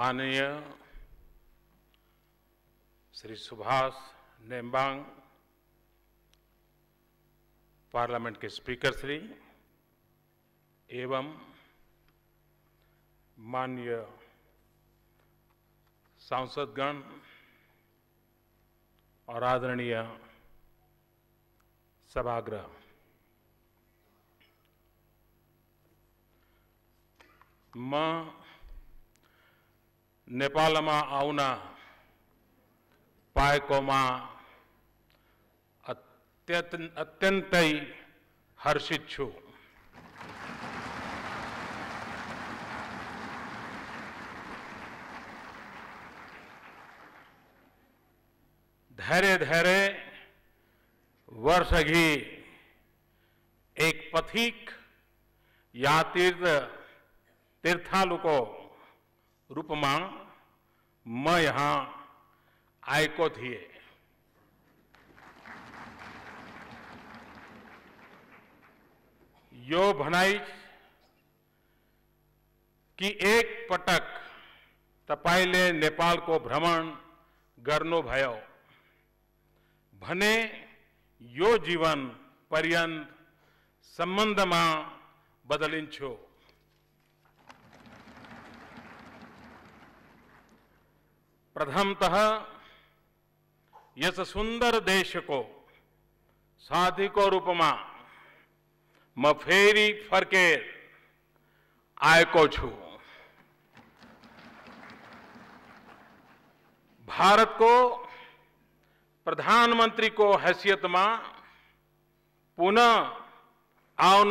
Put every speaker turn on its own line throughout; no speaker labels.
माननीय श्री सुभाष नेम्बांग पार्लियामेंट के स्पीकर श्री एवं माननीय सांसदगण और आदरणीय सभागृह मां नेपाल आना पाएकोमा अत्यंत अत्यंत हर्षित छु धैर्य धैर्य वर्ष घी एक पथिक या तीर्थ तीर्थालु रूप मां म यहां आयको थी यो भनाई कि एक पटक तपाईले नेपाल को भ्रमण गर्नु भयो भने यो जीवन पर्यंत संबंध में बदलिन्छु प्रथमतः इस सुंदर देश को साधिक और उपमा मफेरी फरकेर आय को छू भारत को प्रधानमंत्री को हैसियत में पुनः आउन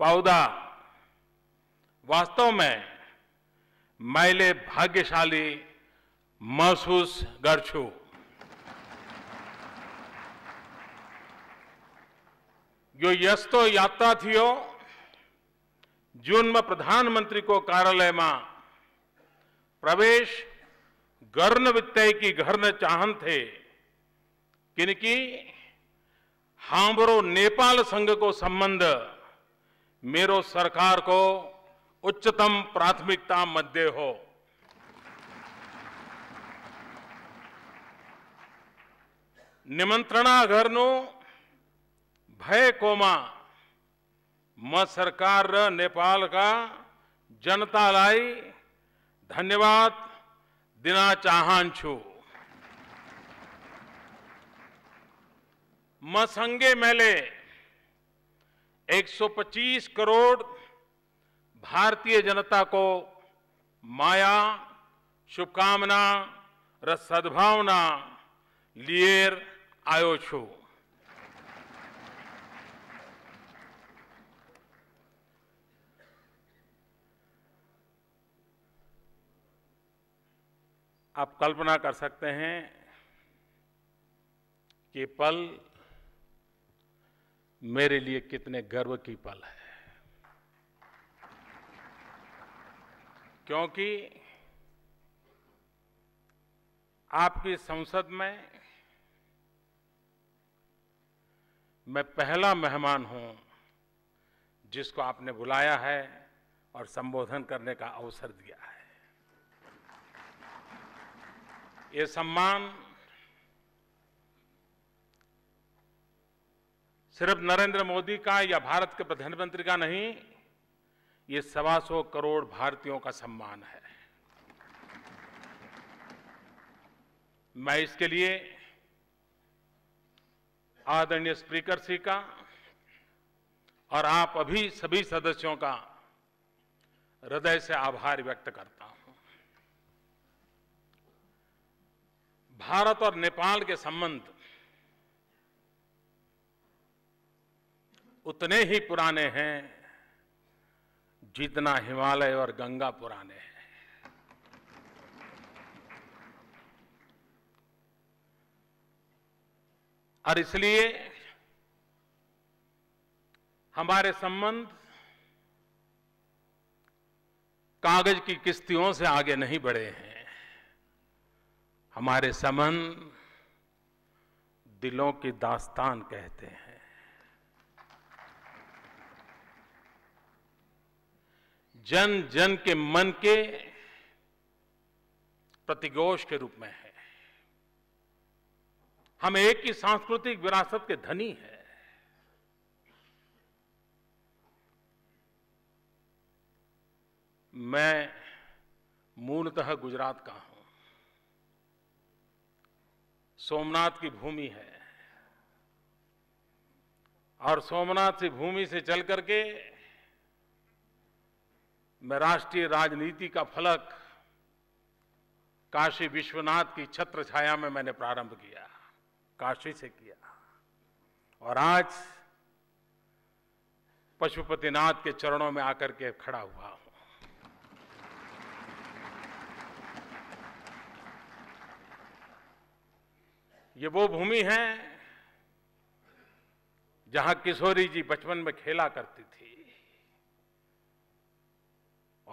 पाउदा वास्तव में मैले भाग्यशाली महसूस कर यो यस्तो यात्रा थियो को कार्यालय में प्रवेश गर्न वित्तकी गर्न चाहन्थे क्योंकि हमारो नेपाल को संबंध मेरो को उच्चतम प्राथमिकता मध्य हो निमंत्रणाघर भय कोमा म सरकार नेपाल का जनता लाई धन्यवाद दिना चाहु म संगे मेले 125 करोड़ भारतीय जनता को माया शुभकामना र सद्भावना लिएर आयो छो आप कल्पना कर सकते हैं कि पल मेरे लिए कितने गर्व की पल है क्योंकि आपकी संसद में मैं पहला मेहमान हूं जिसको आपने बुलाया है और संबोधन करने का अवसर दिया है ये सम्मान सिर्फ नरेंद्र मोदी का या भारत के प्रधानमंत्री का नहीं ये सवा सौ करोड़ भारतीयों का सम्मान है मैं इसके लिए आदरणीय स्पीकर सी का और आप अभी सभी सदस्यों का हृदय से आभार व्यक्त करता हूं भारत और नेपाल के संबंध उतने ही पुराने हैं जितना हिमालय और गंगा पुराने हैं और इसलिए हमारे संबंध कागज की किस्तियों से आगे नहीं बढ़े हैं हमारे संबंध दिलों की दास्तान कहते हैं जन जन के मन के प्रतिगोष के रूप में है हम एक ही सांस्कृतिक विरासत के धनी हैं मैं मूलतः गुजरात का हूं सोमनाथ की भूमि है और सोमनाथ से भूमि से चल करके मैं राष्ट्रीय राजनीति का फलक काशी विश्वनाथ की छत्र छाया में मैंने प्रारंभ किया काशी से किया और आज पशुपतिनाथ के चरणों में आकर के खड़ा हुआ हूं ये वो भूमि है जहां किशोरी जी बचपन में खेला करती थी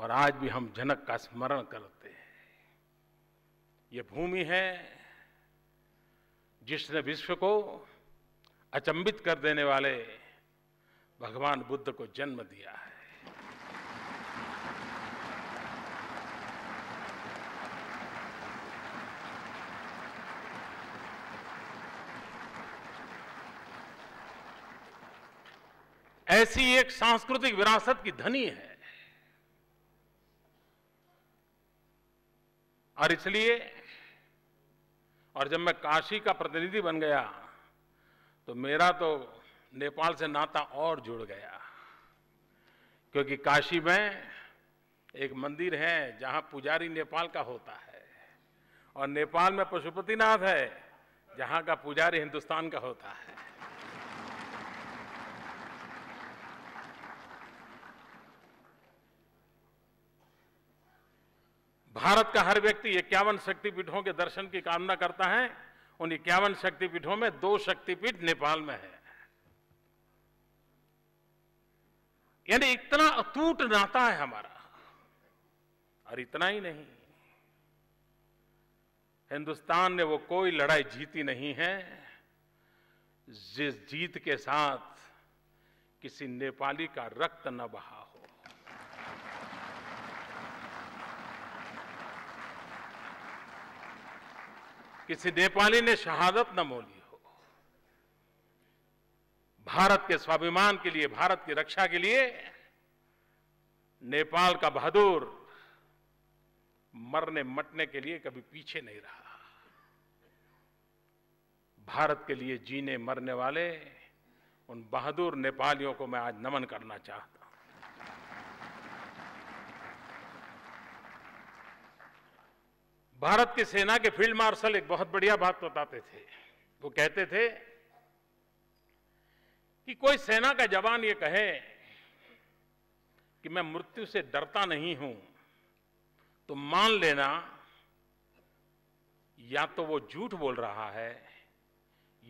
और आज भी हम जनक का स्मरण करते हैं ये भूमि है जिसने विश्व को अचंबित कर देने वाले भगवान बुद्ध को जन्म दिया है ऐसी एक सांस्कृतिक विरासत की धनी है और इसलिए और जब मैं काशी का प्रतिनिधि बन गया तो मेरा तो नेपाल से नाता और जुड़ गया क्योंकि काशी में एक मंदिर है जहाँ पुजारी नेपाल का होता है और नेपाल में पशुपतिनाथ है जहाँ का पुजारी हिंदुस्तान का होता है भारत का हर व्यक्ति इक्यावन शक्तिपीठों के दर्शन की कामना करता है उन इक्यावन शक्तिपीठों में दो शक्तिपीठ नेपाल में है यानी इतना अतूट नाता है हमारा और इतना ही नहीं हिंदुस्तान ने वो कोई लड़ाई जीती नहीं है जिस जीत के साथ किसी नेपाली का रक्त न बहा किसी नेपाली ने शहादत न मोली हो भारत के स्वाभिमान के लिए भारत की रक्षा के लिए नेपाल का बहादुर मरने मटने के लिए कभी पीछे नहीं रहा भारत के लिए जीने मरने वाले उन बहादुर नेपालियों को मैं आज नमन करना चाहता भारत की सेना के फील्ड मार्शल एक बहुत बढ़िया बात बताते थे वो कहते थे कि कोई सेना का जवान ये कहे कि मैं मृत्यु से डरता नहीं हूं तो मान लेना या तो वो झूठ बोल रहा है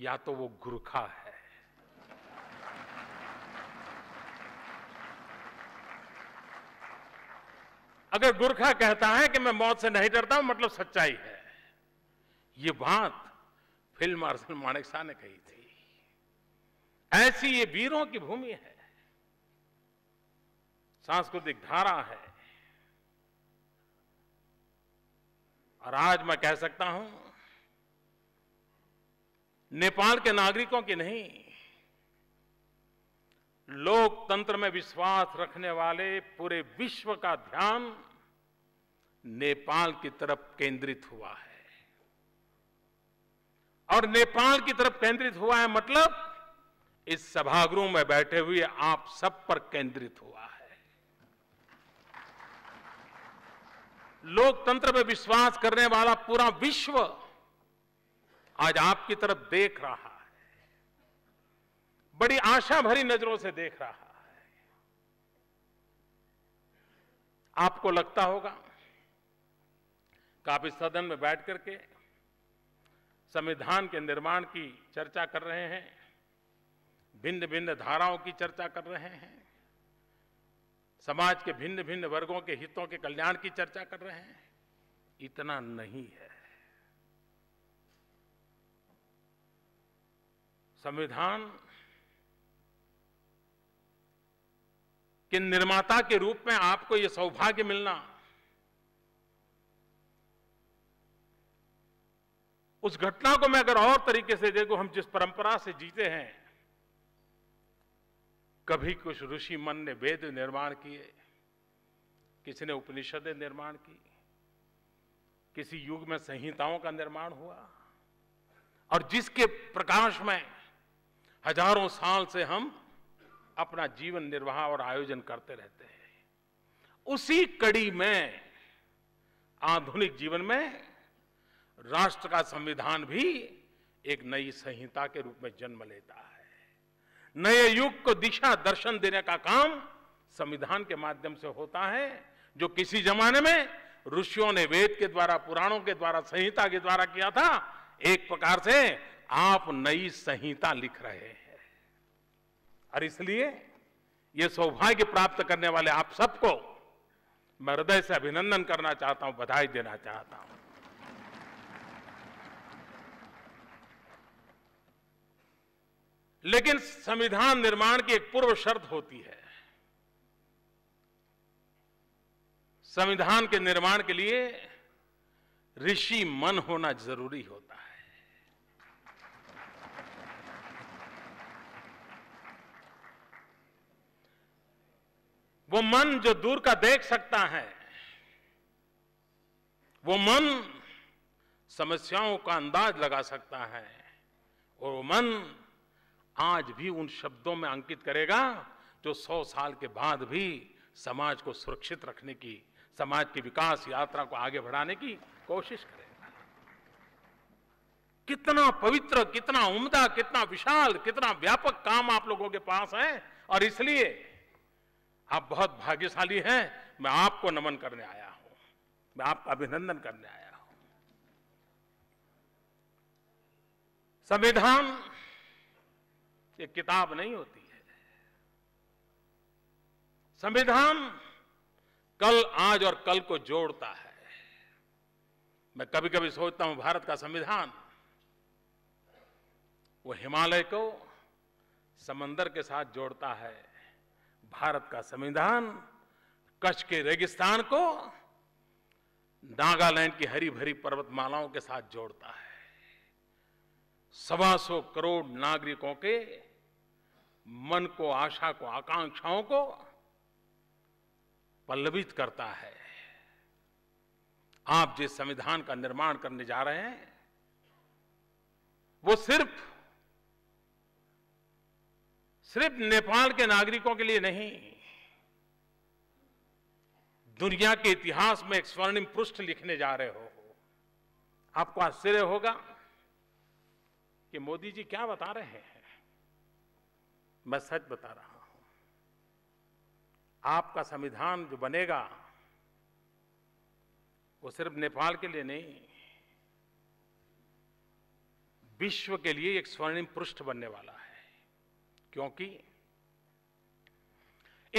या तो वो गुरखा है अगर गुरखा कहता है कि मैं मौत से नहीं डरता हूं मतलब सच्चाई है ये बात फिल्म मार्शल माणिक शाह ने कही थी ऐसी ये वीरों की भूमि है सांस्कृतिक धारा है और आज मैं कह सकता हूं नेपाल के नागरिकों की नहीं लोकतंत्र में विश्वास रखने वाले पूरे विश्व का ध्यान नेपाल की तरफ केंद्रित हुआ है और नेपाल की तरफ केंद्रित हुआ है मतलब इस सभागृह में बैठे हुए आप सब पर केंद्रित हुआ है लोकतंत्र में विश्वास करने वाला पूरा विश्व आज आपकी तरफ देख रहा है बड़ी आशा भरी नजरों से देख रहा है आपको लगता होगा काफी सदन में बैठ करके संविधान के निर्माण की चर्चा कर रहे हैं भिन्न भिन्न धाराओं की चर्चा कर रहे हैं समाज के भिन्न भिन्न वर्गों के हितों के कल्याण की चर्चा कर रहे हैं इतना नहीं है संविधान के निर्माता के रूप में आपको यह सौभाग्य मिलना उस घटना को मैं अगर और तरीके से देखूं हम जिस परंपरा से जीते हैं कभी कुछ ऋषि मन ने वेद निर्माण किए किसी ने उपनिषद निर्माण की किसी युग में संहिताओं का निर्माण हुआ और जिसके प्रकाश में हजारों साल से हम अपना जीवन निर्वाह और आयोजन करते रहते हैं उसी कड़ी में आधुनिक जीवन में राष्ट्र का संविधान भी एक नई संहिता के रूप में जन्म लेता है नए युग को दिशा दर्शन देने का काम संविधान के माध्यम से होता है जो किसी जमाने में ऋषियों ने वेद के द्वारा पुराणों के द्वारा संहिता के द्वारा किया था एक प्रकार से आप नई संहिता लिख रहे हैं और इसलिए ये सौभाग्य प्राप्त करने वाले आप सबको मैं हृदय से अभिनंदन करना चाहता हूं बधाई देना चाहता हूं लेकिन संविधान निर्माण की एक पूर्व शर्त होती है संविधान के निर्माण के लिए ऋषि मन होना जरूरी होता है वो मन जो दूर का देख सकता है वो मन समस्याओं का अंदाज लगा सकता है और वो मन आज भी उन शब्दों में अंकित करेगा जो सौ साल के बाद भी समाज को सुरक्षित रखने की समाज की विकास यात्रा को आगे बढ़ाने की कोशिश करेगा कितना पवित्र कितना उम्दा कितना विशाल कितना व्यापक काम आप लोगों के पास है और इसलिए आप बहुत भाग्यशाली हैं मैं आपको नमन करने आया हूं मैं आपका अभिनंदन करने आया हूं संविधान ये किताब नहीं होती है संविधान कल आज और कल को जोड़ता है मैं कभी कभी सोचता हूं भारत का संविधान वो हिमालय को समंदर के साथ जोड़ता है भारत का संविधान कच्छ के रेगिस्तान को नागालैंड की हरी भरी पर्वतमालाओं के साथ जोड़ता है सवा सौ करोड़ नागरिकों के मन को आशा को आकांक्षाओं को पल्लवित करता है आप जिस संविधान का निर्माण करने जा रहे हैं वो सिर्फ सिर्फ नेपाल के नागरिकों के लिए नहीं दुनिया के इतिहास में एक स्वर्णिम पृष्ठ लिखने जा रहे हो आपको आश्चर्य होगा कि मोदी जी क्या बता रहे हैं मैं सच बता रहा हूं आपका संविधान जो बनेगा वो सिर्फ नेपाल के लिए नहीं विश्व के लिए एक स्वर्णिम पृष्ठ बनने वाला है क्योंकि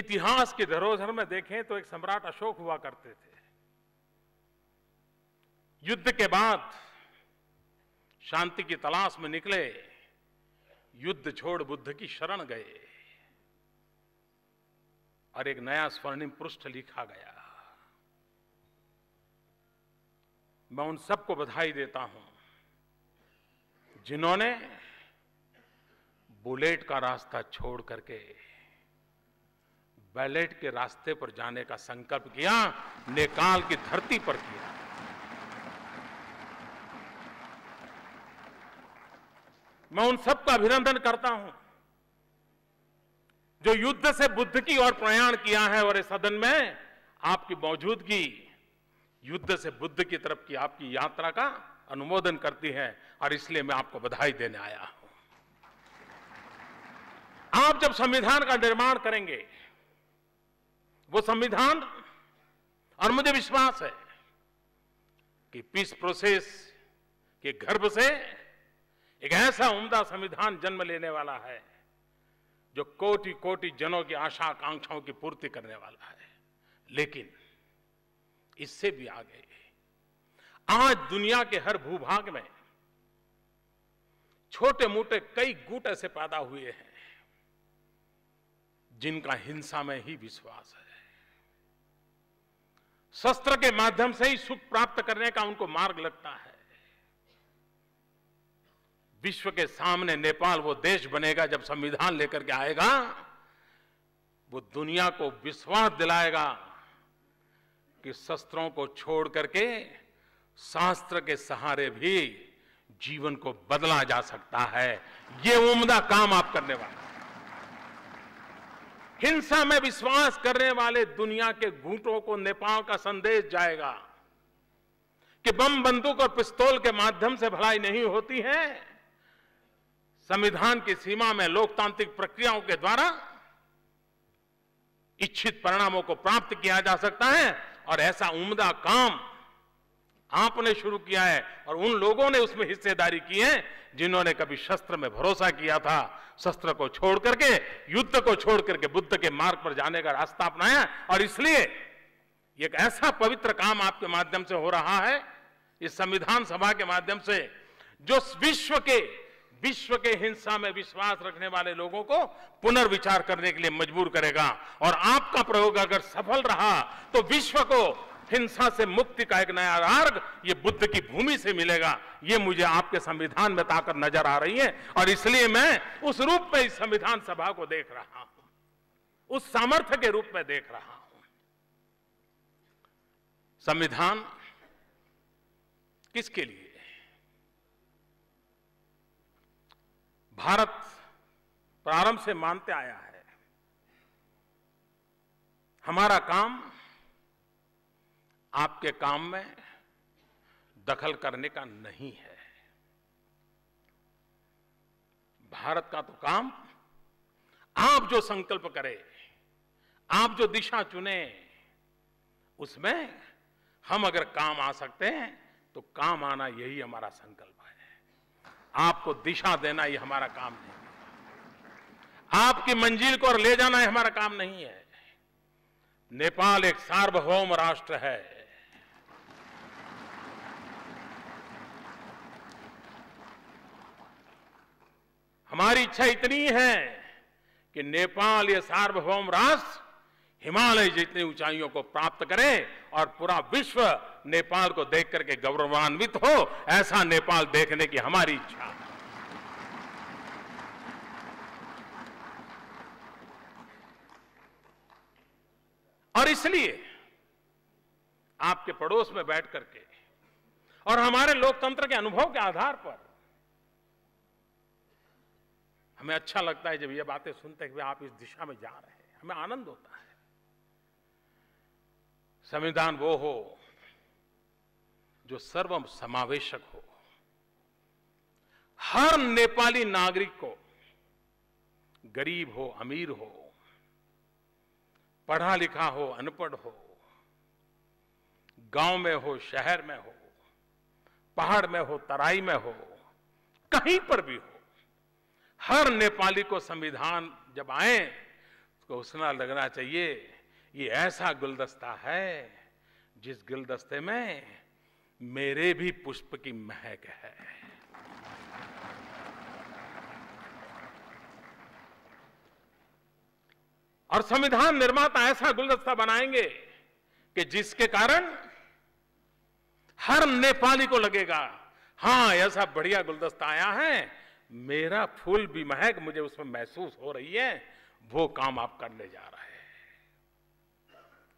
इतिहास की धरोहर में देखें तो एक सम्राट अशोक हुआ करते थे युद्ध के बाद शांति की तलाश में निकले युद्ध छोड़ बुद्ध की शरण गए और एक नया स्वर्णिम पृष्ठ लिखा गया मैं उन सबको बधाई देता हूं जिन्होंने बुलेट का रास्ता छोड़ करके बैलेट के रास्ते पर जाने का संकल्प किया नेकाल की धरती पर किया मैं उन सबका अभिनंदन करता हूं जो युद्ध से बुद्ध की ओर प्रयाण किया है और इस सदन में आपकी मौजूदगी युद्ध से बुद्ध की तरफ की आपकी यात्रा का अनुमोदन करती है और इसलिए मैं आपको बधाई देने आया हूं आप जब संविधान का निर्माण करेंगे वो संविधान और मुझे विश्वास है कि पीस प्रोसेस के गर्भ से एक ऐसा उम्दा संविधान जन्म लेने वाला है जो कोटि कोटि जनों की आशा आकांक्षाओं की पूर्ति करने वाला है लेकिन इससे भी आगे आज दुनिया के हर भूभाग में छोटे मोटे कई गुट ऐसे पैदा हुए हैं जिनका हिंसा में ही विश्वास है शस्त्र के माध्यम से ही सुख प्राप्त करने का उनको मार्ग लगता है विश्व के सामने नेपाल वो देश बनेगा जब संविधान लेकर के आएगा वो दुनिया को विश्वास दिलाएगा कि शस्त्रों को छोड़ करके शास्त्र के सहारे भी जीवन को बदला जा सकता है ये उम्दा काम आप करने वाले हिंसा में विश्वास करने वाले दुनिया के घूटों को नेपाल का संदेश जाएगा कि बम बंदूक और पिस्तौल के माध्यम से भलाई नहीं होती है संविधान की सीमा में लोकतांत्रिक प्रक्रियाओं के द्वारा इच्छित परिणामों को प्राप्त किया जा सकता है और ऐसा उम्दा काम आपने शुरू किया है और उन लोगों ने उसमें हिस्सेदारी की है जिन्होंने कभी शस्त्र में भरोसा किया था शस्त्र को छोड़ करके युद्ध को छोड़ करके बुद्ध के मार्ग पर जाने का रास्ता अपनाया और इसलिए एक ऐसा पवित्र काम आपके माध्यम से हो रहा है इस संविधान सभा के माध्यम से जो विश्व के विश्व के हिंसा में विश्वास रखने वाले लोगों को पुनर्विचार करने के लिए मजबूर करेगा और आपका प्रयोग अगर सफल रहा तो विश्व को हिंसा से मुक्ति का एक नया मार्ग ये बुद्ध की भूमि से मिलेगा ये मुझे आपके संविधान में ताकत नजर आ रही है और इसलिए मैं उस रूप में इस संविधान सभा को देख रहा हूं उस सामर्थ्य के रूप में देख रहा हूं संविधान किसके लिए भारत प्रारंभ से मानते आया है हमारा काम आपके काम में दखल करने का नहीं है भारत का तो काम आप जो संकल्प करें आप जो दिशा चुने उसमें हम अगर काम आ सकते हैं तो काम आना यही हमारा संकल्प है आपको दिशा देना ही हमारा काम है आपकी मंजिल को और ले जाना ही हमारा काम नहीं है नेपाल एक सार्वभौम राष्ट्र है हमारी इच्छा इतनी है कि नेपाल ये सार्वभौम राष्ट्र हिमालय जितनी ऊंचाइयों को प्राप्त करे और पूरा विश्व नेपाल को देख करके गौरवान्वित हो ऐसा नेपाल देखने की हमारी इच्छा है और इसलिए आपके पड़ोस में बैठ करके और हमारे लोकतंत्र के अनुभव के आधार पर हमें अच्छा लगता है जब ये बातें सुनते कि आप इस दिशा में जा रहे हैं हमें आनंद होता है संविधान वो हो जो सर्व समावेशक हो हर नेपाली नागरिक को गरीब हो अमीर हो पढ़ा लिखा हो अनपढ़ हो गांव में हो शहर में हो पहाड़ में हो तराई में हो कहीं पर भी हो हर नेपाली को संविधान जब आए तो उसना लगना चाहिए ये ऐसा गुलदस्ता है जिस गुलदस्ते में मेरे भी पुष्प की महक है और संविधान निर्माता ऐसा गुलदस्ता बनाएंगे कि जिसके कारण हर नेपाली को लगेगा हां ऐसा बढ़िया गुलदस्ता आया है मेरा फूल भी महक मुझे उसमें महसूस हो रही है वो काम आप करने जा रहे हैं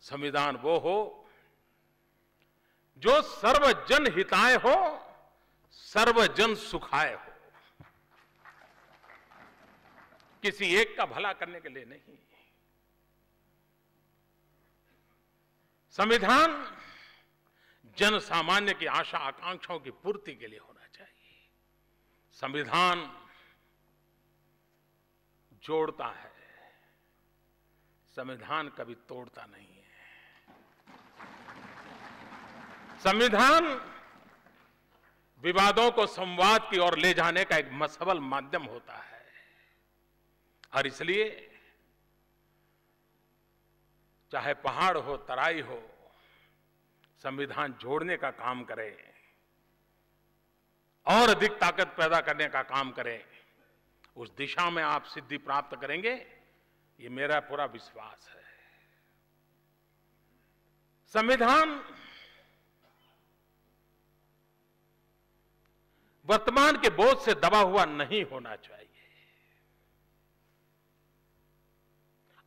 संविधान वो हो जो सर्वजन हिताय हो सर्वजन सुखाय हो किसी एक का भला करने के लिए नहीं संविधान जन सामान्य की आशा आकांक्षाओं की पूर्ति के लिए होना चाहिए संविधान जोड़ता है संविधान कभी तोड़ता नहीं संविधान विवादों को संवाद की ओर ले जाने का एक मसबल माध्यम होता है और इसलिए चाहे पहाड़ हो तराई हो संविधान जोड़ने का काम करें और अधिक ताकत पैदा करने का काम करें उस दिशा में आप सिद्धि प्राप्त करेंगे ये मेरा पूरा विश्वास है संविधान वर्तमान के बोझ से दबा हुआ नहीं होना चाहिए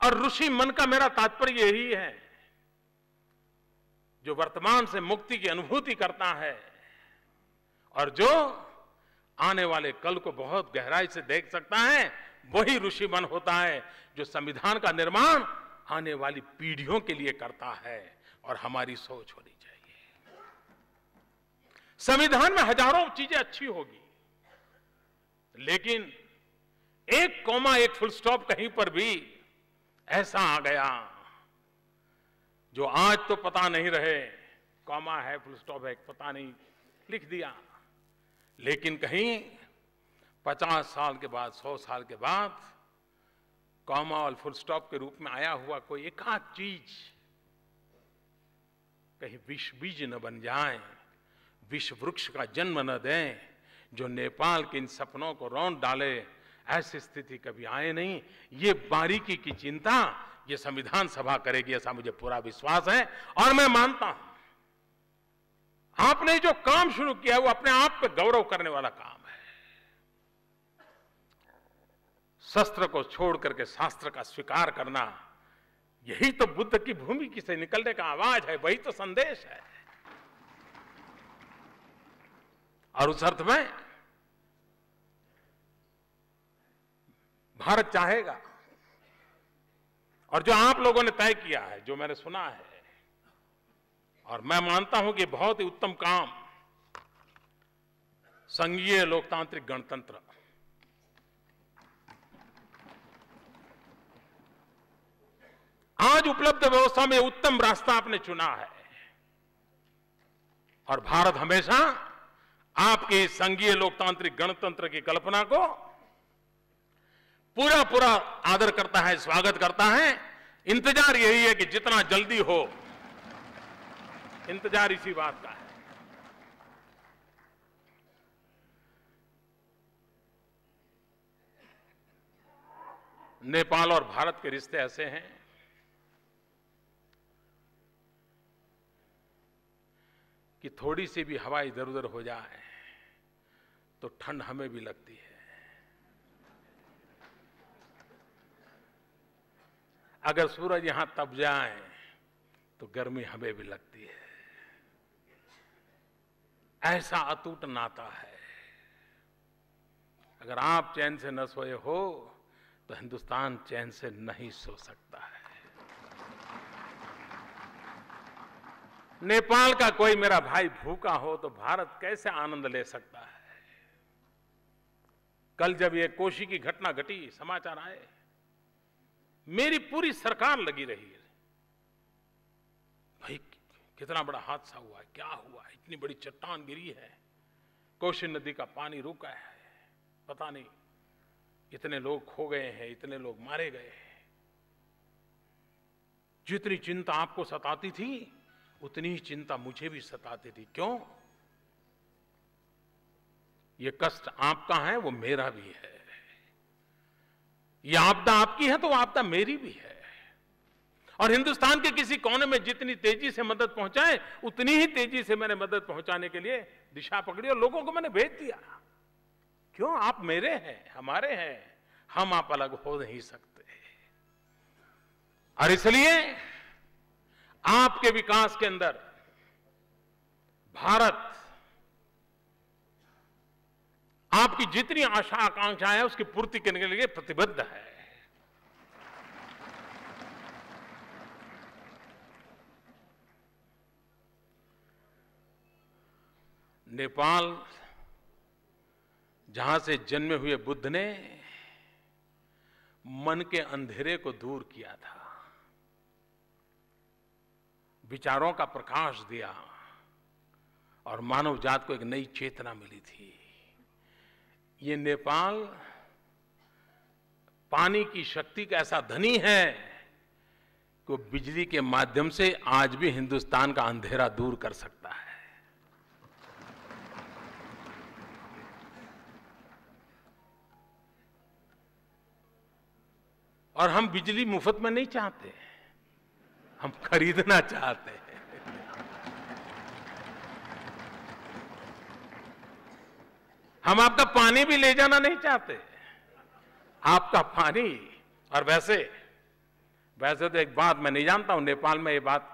और ऋषि मन का मेरा तात्पर्य यही है जो वर्तमान से मुक्ति की अनुभूति करता है और जो आने वाले कल को बहुत गहराई से देख सकता है वही ऋषि मन होता है जो संविधान का निर्माण आने वाली पीढ़ियों के लिए करता है और हमारी सोच होनी संविधान में हजारों चीजें अच्छी होगी लेकिन एक कोमा एक फुल स्टॉप कहीं पर भी ऐसा आ गया जो आज तो पता नहीं रहे कॉमा है फुल स्टॉप है पता नहीं लिख दिया लेकिन कहीं पचास साल के बाद सौ साल के बाद कॉमा और फुल स्टॉप के रूप में आया हुआ कोई एकाध चीज कहीं विष बीज न बन जाए विश्व वृक्ष का जन्म न दें जो नेपाल के इन सपनों को रौन डाले ऐसी स्थिति कभी आए नहीं ये बारीकी की चिंता ये संविधान सभा करेगी ऐसा मुझे पूरा विश्वास है और मैं मानता हूं आपने जो काम शुरू किया है वो अपने आप पे गौरव करने वाला काम है शस्त्र को छोड़ करके शास्त्र का स्वीकार करना यही तो बुद्ध की भूमि की से निकलने का आवाज है वही तो संदेश है और उस अर्थ में भारत चाहेगा और जो आप लोगों ने तय किया है जो मैंने सुना है और मैं मानता हूं कि बहुत ही उत्तम काम संघीय लोकतांत्रिक गणतंत्र आज उपलब्ध व्यवस्था में उत्तम रास्ता आपने चुना है और भारत हमेशा आपके संघीय लोकतांत्रिक गणतंत्र की कल्पना को पूरा पूरा आदर करता है स्वागत करता है इंतजार यही है कि जितना जल्दी हो इंतजार इसी बात का है नेपाल और भारत के रिश्ते ऐसे हैं कि थोड़ी सी भी हवा इधर उधर हो जाए तो ठंड हमें भी लगती है अगर सूरज यहां तप जाए तो गर्मी हमें भी लगती है ऐसा अतूट नाता है अगर आप चैन से न सोए हो तो हिंदुस्तान चैन से नहीं सो सकता है नेपाल का कोई मेरा भाई भूखा हो तो भारत कैसे आनंद ले सकता है कल जब ये कोशी की घटना घटी समाचार आए मेरी पूरी सरकार लगी रही है भाई कितना बड़ा हादसा हुआ है क्या हुआ है इतनी बड़ी चट्टान गिरी है कोशी नदी का पानी रुका है पता नहीं इतने लोग खो गए हैं इतने लोग मारे गए हैं जितनी चिंता आपको सताती थी उतनी ही चिंता मुझे भी सताती थी क्यों ये कष्ट आपका है वो मेरा भी है ये आपदा आपकी है तो आपदा मेरी भी है और हिंदुस्तान के किसी कोने में जितनी तेजी से मदद पहुंचाए उतनी ही तेजी से मैंने मदद पहुंचाने के लिए दिशा पकड़ी और लोगों को मैंने भेज दिया क्यों आप मेरे हैं हमारे हैं हम आप अलग हो नहीं सकते और इसलिए आपके विकास के अंदर भारत आपकी जितनी आशा आकांक्षाएं हैं उसकी पूर्ति करने के लिए प्रतिबद्ध है नेपाल जहां से जन्मे हुए बुद्ध ने मन के अंधेरे को दूर किया था विचारों का प्रकाश दिया और मानव जात को एक नई चेतना मिली थी ये नेपाल पानी की शक्ति का ऐसा धनी है कि बिजली के माध्यम से आज भी हिंदुस्तान का अंधेरा दूर कर सकता है और हम बिजली मुफ्त में नहीं चाहते हम खरीदना चाहते हैं हम आपका पानी भी ले जाना नहीं चाहते आपका पानी और वैसे वैसे तो एक बात मैं नहीं जानता हूं नेपाल में ये बात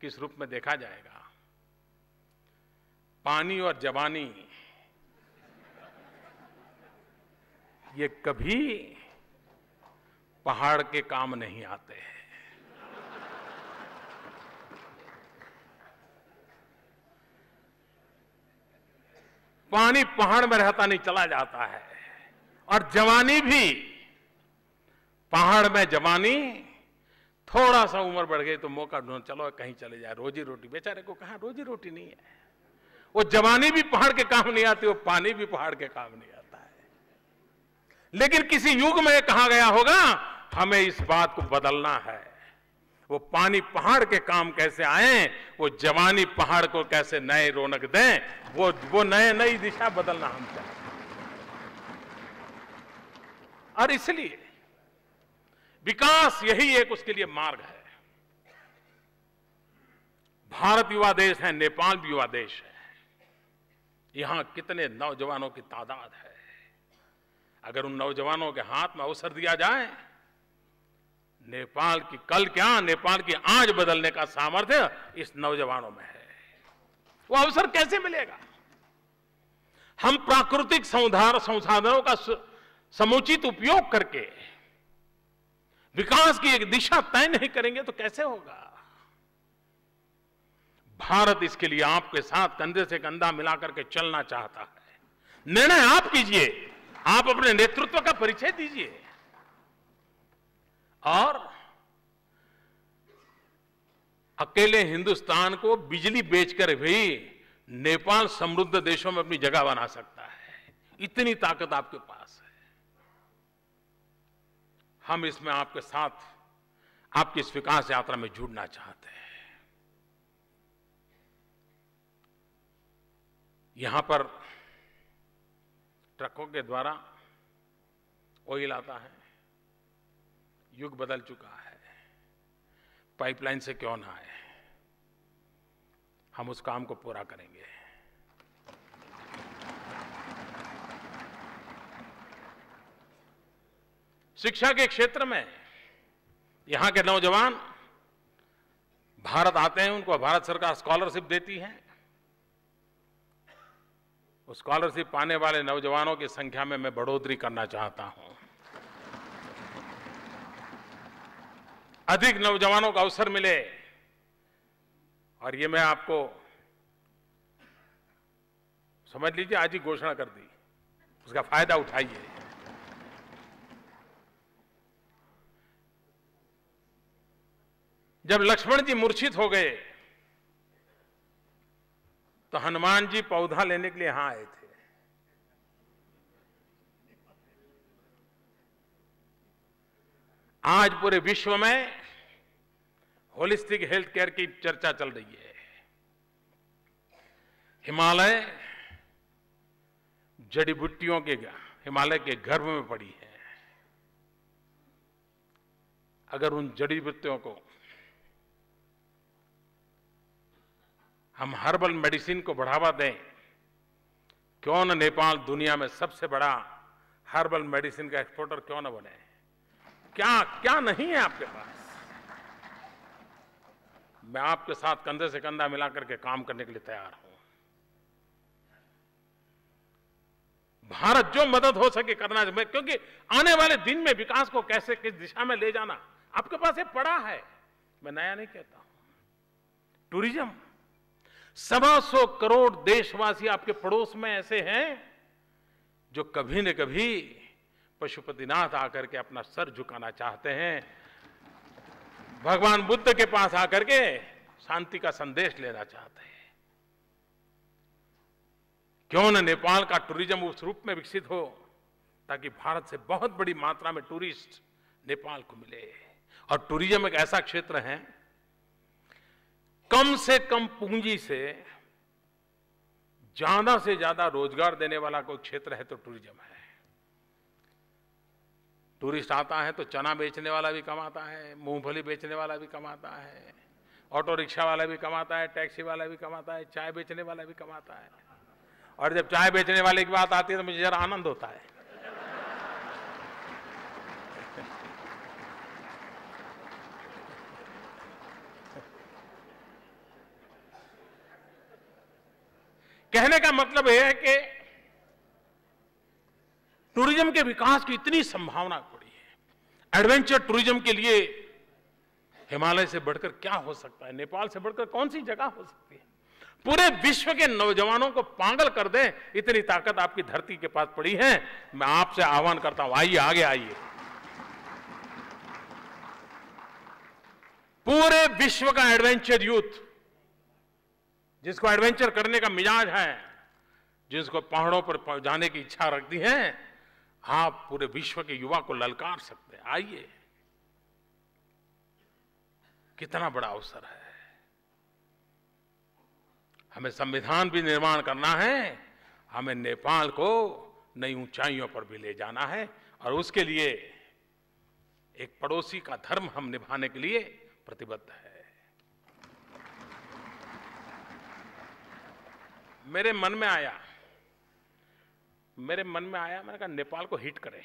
किस रूप में देखा जाएगा पानी और जवानी ये कभी पहाड़ के काम नहीं आते हैं पानी पहाड़ में रहता नहीं चला जाता है और जवानी भी पहाड़ में जवानी थोड़ा सा उम्र बढ़ गई तो मौका ढूंढ चलो कहीं चले जाए रोजी रोटी बेचारे को कहा रोजी रोटी नहीं है वो जवानी भी पहाड़ के काम नहीं आती वो पानी भी पहाड़ के काम नहीं आता है लेकिन किसी युग में कहा गया होगा हमें इस बात को बदलना है वो पानी पहाड़ के काम कैसे आए वो जवानी पहाड़ को कैसे नए रौनक दें वो वो नए नई दिशा बदलना हम चाहते और इसलिए विकास यही एक उसके लिए मार्ग है भारत युवा देश है नेपाल भी युवा देश है यहां कितने नौजवानों की तादाद है अगर उन नौजवानों के हाथ में अवसर दिया जाए नेपाल की कल क्या नेपाल की आज बदलने का सामर्थ्य इस नौजवानों में है वो अवसर कैसे मिलेगा हम प्राकृतिक संधार संसाधनों का समुचित उपयोग करके विकास की एक दिशा तय नहीं करेंगे तो कैसे होगा भारत इसके लिए आपके साथ कंधे से कंधा मिलाकर के चलना चाहता है निर्णय आप कीजिए आप अपने नेतृत्व का परिचय दीजिए और अकेले हिंदुस्तान को बिजली बेचकर भी नेपाल समृद्ध देशों में अपनी जगह बना सकता है इतनी ताकत आपके पास है हम इसमें आपके साथ आपकी इस विकास यात्रा में जुड़ना चाहते हैं यहां पर ट्रकों के द्वारा ऑयल आता है युग बदल चुका है पाइपलाइन से क्यों ना आए हम उस काम को पूरा करेंगे शिक्षा के क्षेत्र में यहां के नौजवान भारत आते हैं उनको भारत सरकार स्कॉलरशिप देती है स्कॉलरशिप पाने वाले नौजवानों की संख्या में मैं बढ़ोतरी करना चाहता हूं अधिक नौजवानों को अवसर मिले और ये मैं आपको समझ लीजिए आज ही घोषणा कर दी उसका फायदा उठाइए जब लक्ष्मण जी मूर्छित हो गए तो हनुमान जी पौधा लेने के लिए यहां आए थे आज पूरे विश्व में होलिस्टिक हेल्थ केयर की चर्चा चल रही है हिमालय जड़ी बुट्टियों के हिमालय के गर्भ में पड़ी है अगर उन जड़ी बूटियों को हम हर्बल मेडिसिन को बढ़ावा दें क्यों न नेपाल दुनिया में सबसे बड़ा हर्बल मेडिसिन का एक्सपोर्टर क्यों न बने क्या क्या नहीं है आपके पास मैं आपके साथ कंधे से कंधा मिलाकर के काम करने के लिए तैयार हूं भारत जो मदद हो सके करना मैं क्योंकि आने वाले दिन में विकास को कैसे किस दिशा में ले जाना आपके पास ये पड़ा है मैं नया नहीं कहता हूं टूरिज्म सवा सौ करोड़ देशवासी आपके पड़ोस में ऐसे हैं जो कभी न कभी पशुपतिनाथ आकर के अपना सर झुकाना चाहते हैं भगवान बुद्ध के पास आकर के शांति का संदेश लेना चाहते हैं क्यों न नेपाल का टूरिज्म उस रूप में विकसित हो ताकि भारत से बहुत बड़ी मात्रा में टूरिस्ट नेपाल को मिले और टूरिज्म एक ऐसा क्षेत्र है कम से कम पूंजी से ज्यादा से ज्यादा रोजगार देने वाला कोई क्षेत्र है तो टूरिज्म है टूरिस्ट आता है तो चना बेचने वाला भी कमाता है मूंगफली बेचने वाला भी कमाता है ऑटो रिक्शा वाला भी कमाता है टैक्सी वाला भी कमाता है चाय बेचने वाला भी कमाता है और जब चाय बेचने वाले की बात आती है तो मुझे ज़रा आनंद होता है कहने का मतलब यह है कि टूरिज्म के विकास की इतनी संभावना पड़ी है एडवेंचर टूरिज्म के लिए हिमालय से बढ़कर क्या हो सकता है नेपाल से बढ़कर कौन सी जगह हो सकती है पूरे विश्व के नौजवानों को पागल कर दें इतनी ताकत आपकी धरती के पास पड़ी है मैं आपसे आह्वान करता हूं आइए आगे आइए पूरे विश्व का एडवेंचर यूथ जिसको एडवेंचर करने का मिजाज है जिसको पहाड़ों पर जाने की इच्छा रखती है आप पूरे विश्व के युवा को ललकार सकते हैं आइए कितना बड़ा अवसर है हमें संविधान भी निर्माण करना है हमें नेपाल को नई ऊंचाइयों पर भी ले जाना है और उसके लिए एक पड़ोसी का धर्म हम निभाने के लिए प्रतिबद्ध है मेरे मन में आया मेरे मन में आया मैंने कहा नेपाल को हिट करें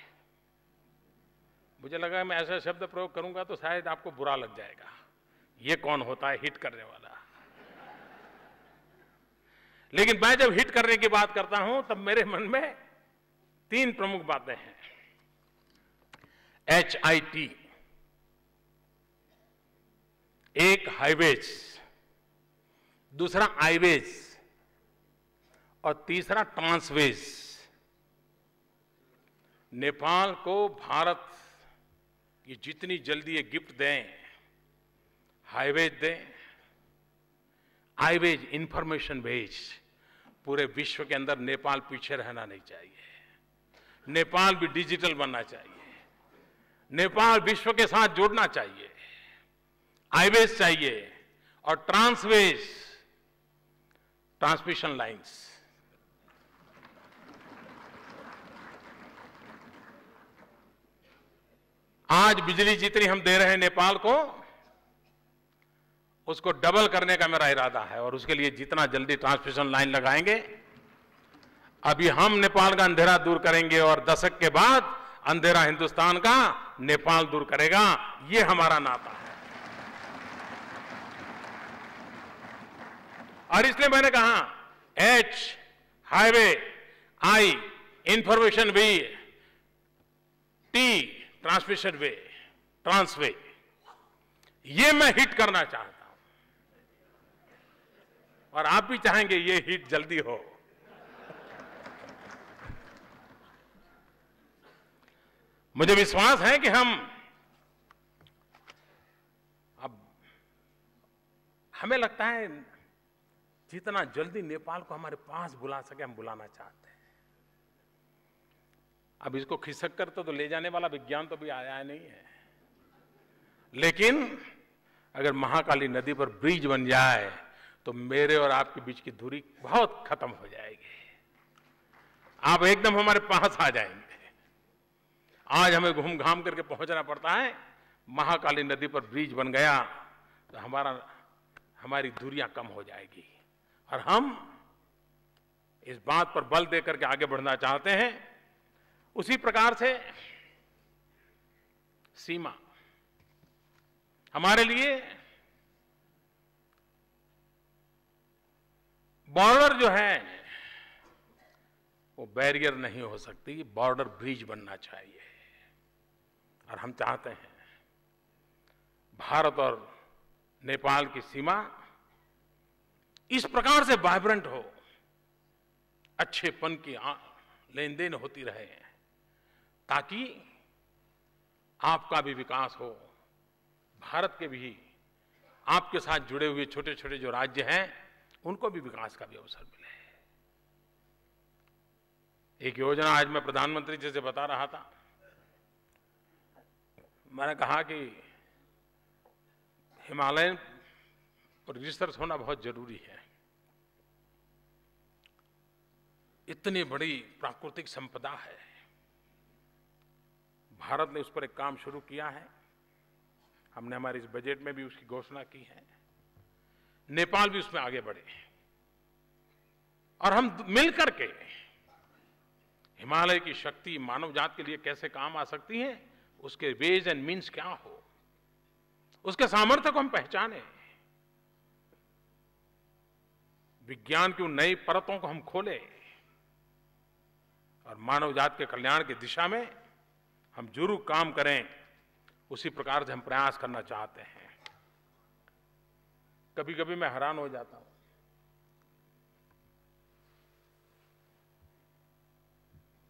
मुझे लगा मैं ऐसा शब्द प्रयोग करूंगा तो शायद आपको बुरा लग जाएगा ये कौन होता है हिट करने वाला लेकिन मैं जब हिट करने की बात करता हूं तब मेरे मन में तीन प्रमुख बातें हैं एच आई टी एक हाईवेज दूसरा आईवेज और तीसरा ट्रांसवेज नेपाल को भारत ये जितनी जल्दी ये गिफ्ट दें हाईवेज दें हाईवेज इंफॉर्मेशन भेज पूरे विश्व के अंदर नेपाल पीछे रहना नहीं चाहिए नेपाल भी डिजिटल बनना चाहिए नेपाल विश्व के साथ जुड़ना चाहिए हाईवेज चाहिए और ट्रांसवेज ट्रांसमिशन लाइन्स आज बिजली जितनी हम दे रहे हैं नेपाल को उसको डबल करने का मेरा इरादा है और उसके लिए जितना जल्दी ट्रांसमिशन लाइन लगाएंगे अभी हम नेपाल का अंधेरा दूर करेंगे और दशक के बाद अंधेरा हिंदुस्तान का नेपाल दूर करेगा ये हमारा नाता है और इसलिए मैंने कहा एच हाईवे आई इंफॉर्मेशन भी टी ट्रांसमिशन वे ट्रांसवे ये मैं हिट करना चाहता हूं और आप भी चाहेंगे ये हिट जल्दी हो मुझे विश्वास है कि हम अब हमें लगता है जितना जल्दी नेपाल को हमारे पास बुला सके हम बुलाना चाहते अब इसको खिसक कर तो, तो ले जाने वाला विज्ञान तो भी आया नहीं है लेकिन अगर महाकाली नदी पर ब्रिज बन जाए तो मेरे और आपके बीच की दूरी बहुत खत्म हो जाएगी आप एकदम हमारे पास आ जाएंगे आज हमें घूम घाम करके पहुंचना पड़ता है महाकाली नदी पर ब्रिज बन गया तो हमारा हमारी दूरियां कम हो जाएगी और हम इस बात पर बल देकर के आगे बढ़ना चाहते हैं उसी प्रकार से सीमा हमारे लिए बॉर्डर जो है वो बैरियर नहीं हो सकती बॉर्डर ब्रिज बनना चाहिए और हम चाहते हैं भारत और नेपाल की सीमा इस प्रकार से वाइब्रेंट हो अच्छेपन की लेन देन होती रहे हैं ताकि आपका भी विकास हो भारत के भी आपके साथ जुड़े हुए छोटे छोटे जो राज्य हैं उनको भी विकास का भी अवसर मिले एक योजना आज मैं प्रधानमंत्री जी से बता रहा था मैंने कहा कि हिमालयन पर रिसर्च होना बहुत जरूरी है इतनी बड़ी प्राकृतिक संपदा है भारत ने उस पर एक काम शुरू किया है हमने हमारे इस बजट में भी उसकी घोषणा की है नेपाल भी उसमें आगे बढ़े और हम मिलकर के हिमालय की शक्ति मानव जात के लिए कैसे काम आ सकती है उसके वेज एंड मीन्स क्या हो उसके सामर्थ्य को हम पहचाने विज्ञान की उन नई परतों को हम खोले और मानव जात के कल्याण की दिशा में हम जरूर काम करें उसी प्रकार से हम प्रयास करना चाहते हैं कभी कभी मैं हैरान हो जाता हूं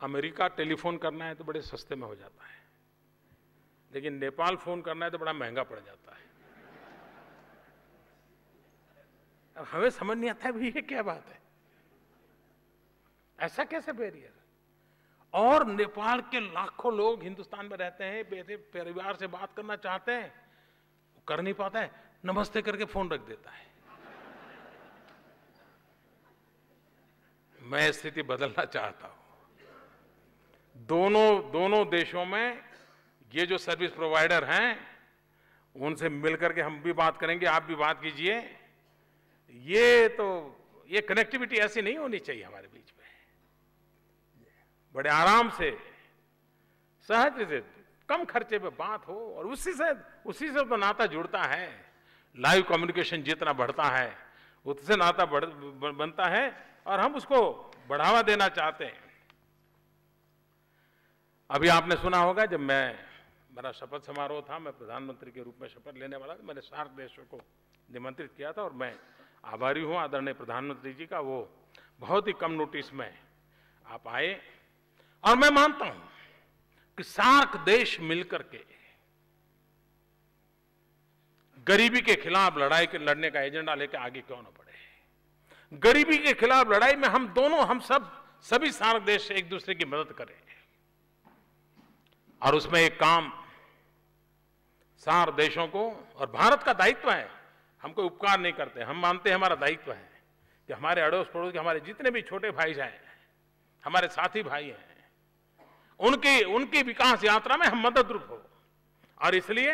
अमेरिका टेलीफोन करना है तो बड़े सस्ते में हो जाता है लेकिन नेपाल फोन करना है तो बड़ा महंगा पड़ जाता है अब हमें समझ नहीं आता है ये क्या बात है ऐसा कैसे बैरियर और नेपाल के लाखों लोग हिंदुस्तान में रहते हैं बेटे परिवार से बात करना चाहते हैं कर नहीं पाता है नमस्ते करके फोन रख देता है मैं स्थिति बदलना चाहता हूं दोनों दोनों देशों में ये जो सर्विस प्रोवाइडर हैं उनसे मिलकर के हम भी बात करेंगे आप भी बात कीजिए ये तो ये कनेक्टिविटी ऐसी नहीं होनी चाहिए हमारे बीच बड़े आराम से सहज से कम खर्चे पे बात हो और उसी से उसी से तो नाता जुड़ता है लाइव कम्युनिकेशन जितना बढ़ता है उससे नाता बढ़, बनता है और हम उसको बढ़ावा देना चाहते हैं अभी आपने सुना होगा जब मैं मेरा शपथ समारोह था मैं प्रधानमंत्री के रूप में शपथ लेने वाला था मैंने सार्क देशों को निमंत्रित किया था और मैं आभारी हूँ आदरणीय प्रधानमंत्री जी का वो बहुत ही कम नोटिस में आप आए और मैं मानता हूं कि सार्क देश मिलकर के गरीबी के खिलाफ लड़ाई के लड़ने का एजेंडा लेकर आगे क्यों ना बढ़े गरीबी के खिलाफ लड़ाई में हम दोनों हम सब सभी सार्क देश एक दूसरे की मदद करें और उसमें एक काम सार देशों को और भारत का दायित्व है हम कोई उपकार नहीं करते हम मानते हैं हमारा दायित्व है कि हमारे अड़ोस पड़ोस के हमारे जितने भी छोटे भाई हैं हमारे साथी भाई हैं उनकी उनकी विकास यात्रा में हम मदद रूप हो और इसलिए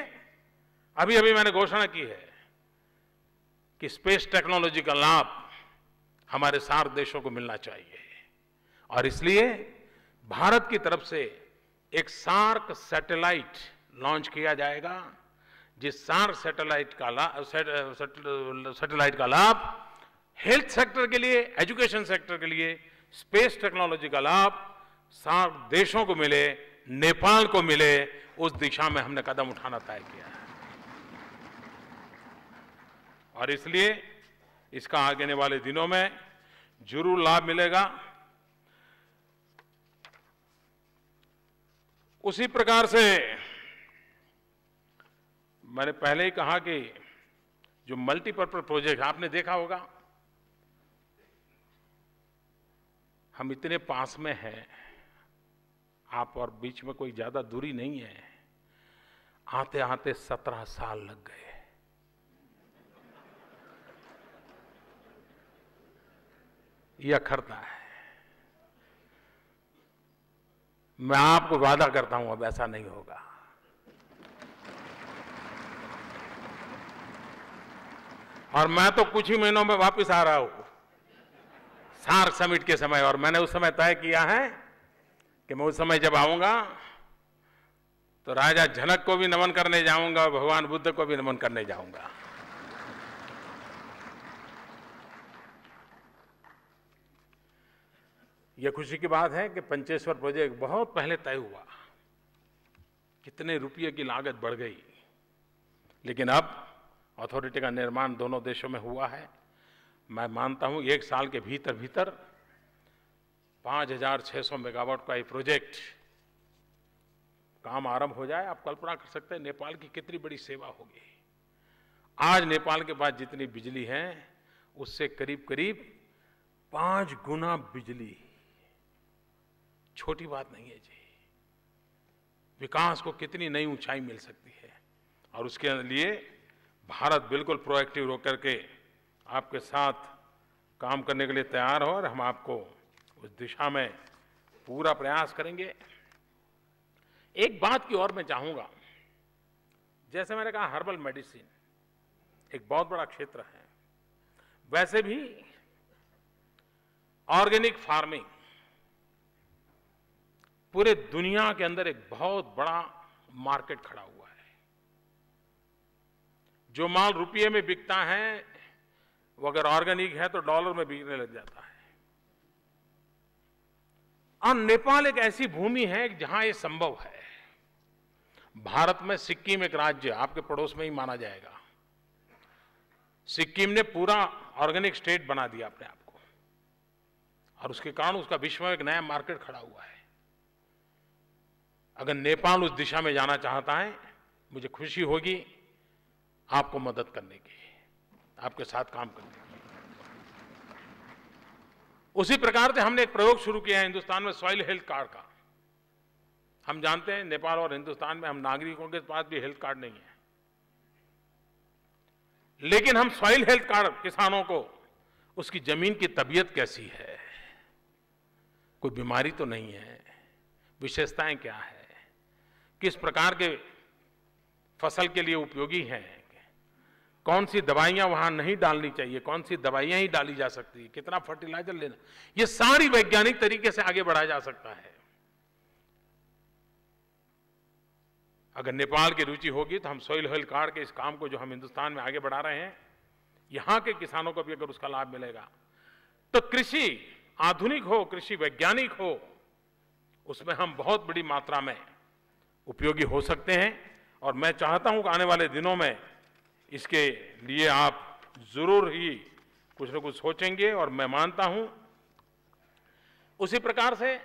अभी अभी मैंने घोषणा की है कि स्पेस टेक्नोलॉजी का लाभ हमारे सार्क देशों को मिलना चाहिए और इसलिए भारत की तरफ से एक सार्क सैटेलाइट लॉन्च किया जाएगा जिस सार्क सैटेलाइट का लाभ सैटेलाइट का लाभ हेल्थ सेक्टर के लिए एजुकेशन सेक्टर के लिए स्पेस टेक्नोलॉजी का लाभ सार्क देशों को मिले नेपाल को मिले उस दिशा में हमने कदम उठाना तय किया है और इसलिए इसका आगे आने वाले दिनों में जरूर लाभ मिलेगा उसी प्रकार से मैंने पहले ही कहा कि जो मल्टीपर्पज प्रोजेक्ट आपने देखा होगा हम इतने पास में हैं आप और बीच में कोई ज़्यादा दूरी नहीं है आते आते सत्रह साल लग गए यह अखरता है मैं आपको वादा करता हूं अब ऐसा नहीं होगा और मैं तो कुछ ही महीनों में वापस आ रहा हूं सार समिट के समय और मैंने उस समय तय किया है कि मैं उस समय जब आऊंगा तो राजा जनक को भी नमन करने जाऊंगा भगवान बुद्ध को भी नमन करने जाऊंगा यह खुशी की बात है कि पंचेश्वर प्रोजेक्ट बहुत पहले तय हुआ कितने रुपये की लागत बढ़ गई लेकिन अब अथॉरिटी का निर्माण दोनों देशों में हुआ है मैं मानता हूं एक साल के भीतर भीतर 5,600 मेगावाट का ये प्रोजेक्ट काम आरंभ हो जाए आप कल्पना कर सकते हैं नेपाल की कितनी बड़ी सेवा होगी आज नेपाल के पास जितनी बिजली है उससे करीब करीब पांच गुना बिजली छोटी बात नहीं है जी विकास को कितनी नई ऊंचाई मिल सकती है और उसके लिए भारत बिल्कुल प्रोएक्टिव होकर के आपके साथ काम करने के लिए तैयार हो और हम आपको उस दिशा में पूरा प्रयास करेंगे एक बात की ओर मैं चाहूंगा जैसे मैंने कहा हर्बल मेडिसिन एक बहुत बड़ा क्षेत्र है वैसे भी ऑर्गेनिक फार्मिंग पूरे दुनिया के अंदर एक बहुत बड़ा मार्केट खड़ा हुआ है जो माल रुपये में बिकता है वो अगर ऑर्गेनिक है तो डॉलर में बिकने लग जाता है और नेपाल एक ऐसी भूमि है जहां ये संभव है भारत में सिक्किम एक राज्य आपके पड़ोस में ही माना जाएगा सिक्किम ने पूरा ऑर्गेनिक स्टेट बना दिया अपने आप को और उसके कारण उसका विश्व में एक नया मार्केट खड़ा हुआ है अगर नेपाल उस दिशा में जाना चाहता है मुझे खुशी होगी आपको मदद करने की आपके साथ काम करने उसी प्रकार से हमने एक प्रयोग शुरू किया है हिंदुस्तान में सॉइल हेल्थ कार्ड का हम जानते हैं नेपाल और हिंदुस्तान में हम नागरिकों के पास भी हेल्थ कार्ड नहीं है लेकिन हम सॉइल हेल्थ कार्ड किसानों को उसकी जमीन की तबीयत कैसी है कोई बीमारी तो नहीं है विशेषताएं क्या है किस प्रकार के फसल के लिए उपयोगी हैं कौन सी दवाइयां वहां नहीं डालनी चाहिए कौन सी दवाइयां ही डाली जा सकती है कितना फर्टिलाइजर लेना ये सारी वैज्ञानिक तरीके से आगे बढ़ाया जा सकता है अगर नेपाल की रुचि होगी तो हम सोइल हेल्थ कार्ड के इस काम को जो हम हिंदुस्तान में आगे बढ़ा रहे हैं यहां के किसानों को भी अगर उसका लाभ मिलेगा तो कृषि आधुनिक हो कृषि वैज्ञानिक हो उसमें हम बहुत बड़ी मात्रा में उपयोगी हो सकते हैं और मैं चाहता हूं कि आने वाले दिनों में इसके लिए आप ज़रूर ही कुछ न कुछ सोचेंगे और मैं मानता हूं उसी प्रकार से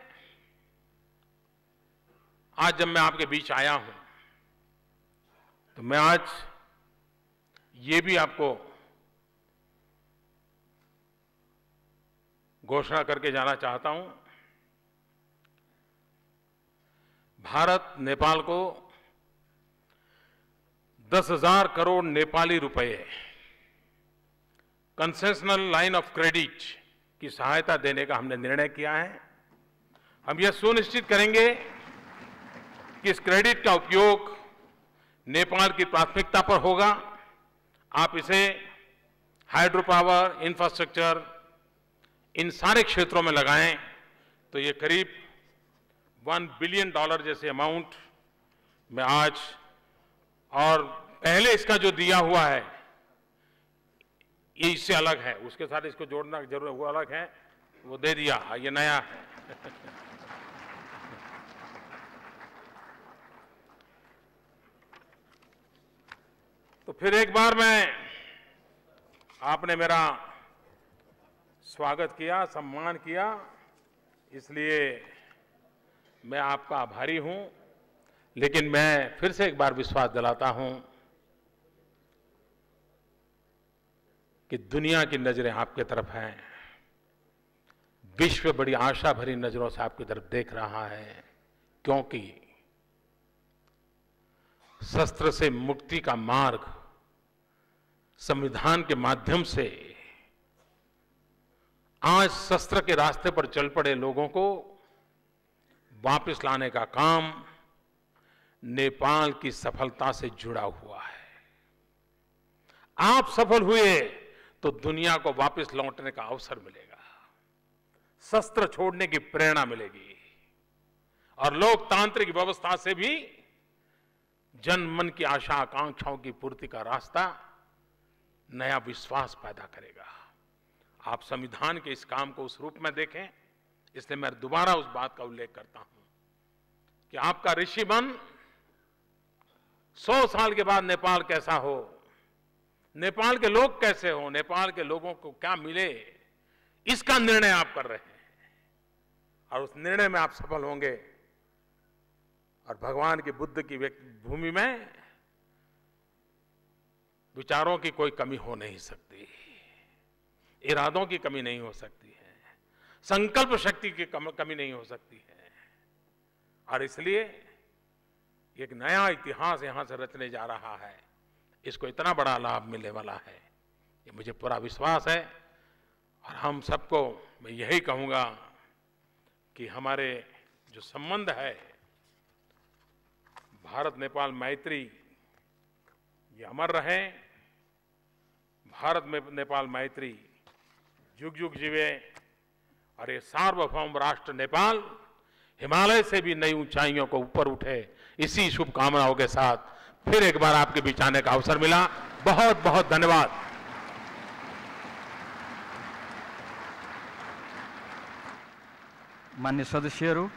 आज जब मैं आपके बीच आया हूं तो मैं आज ये भी आपको घोषणा करके जाना चाहता हूं भारत नेपाल को दस हजार करोड़ नेपाली रुपए कंसेशनल लाइन ऑफ क्रेडिट की सहायता देने का हमने निर्णय किया है हम यह सुनिश्चित करेंगे कि इस क्रेडिट का उपयोग नेपाल की प्राथमिकता पर होगा आप इसे हाइड्रो पावर इंफ्रास्ट्रक्चर इन सारे क्षेत्रों में लगाएं तो ये करीब वन बिलियन डॉलर जैसे अमाउंट में आज और पहले इसका जो दिया हुआ है ये इससे अलग है उसके साथ इसको जोड़ना जरूर वो अलग है वो दे दिया हाँ, ये नया है तो फिर एक बार मैं आपने मेरा स्वागत किया सम्मान किया इसलिए मैं आपका आभारी हूं लेकिन मैं फिर से एक बार विश्वास दिलाता हूं कि दुनिया की नजरें आपकी तरफ हैं विश्व बड़ी आशा भरी नजरों से आपकी तरफ देख रहा है क्योंकि शस्त्र से मुक्ति का मार्ग संविधान के माध्यम से आज शस्त्र के रास्ते पर चल पड़े लोगों को वापस लाने का काम नेपाल की सफलता से जुड़ा हुआ है आप सफल हुए तो दुनिया को वापस लौटने का अवसर मिलेगा शस्त्र छोड़ने की प्रेरणा मिलेगी और लोकतांत्रिक व्यवस्था से भी जन मन की आशा आकांक्षाओं की पूर्ति का रास्ता नया विश्वास पैदा करेगा आप संविधान के इस काम को उस रूप में देखें इसलिए मैं दोबारा उस बात का उल्लेख करता हूं कि आपका ऋषि मन सौ साल के बाद नेपाल कैसा हो नेपाल के लोग कैसे हो नेपाल के लोगों को क्या मिले इसका निर्णय आप कर रहे हैं और उस निर्णय में आप सफल होंगे और भगवान की बुद्ध की भूमि में विचारों की कोई कमी हो नहीं सकती इरादों की कमी नहीं हो सकती है संकल्प शक्ति की कमी नहीं हो सकती है और इसलिए एक नया इतिहास यहाँ से रचने जा रहा है इसको इतना बड़ा लाभ मिलने वाला है ये मुझे पूरा विश्वास है और हम सबको मैं यही कहूँगा कि हमारे जो संबंध है भारत नेपाल मैत्री ये अमर रहे भारत में नेपाल मैत्री युग युग जीवे और ये सार्वभौम राष्ट्र नेपाल हिमालय से भी नई ऊंचाइयों को ऊपर उठे इसी शुभकामनाओं के साथ फिर एक बार आपके बीच आने का अवसर मिला बहुत बहुत धन्यवाद मान्य सदस्य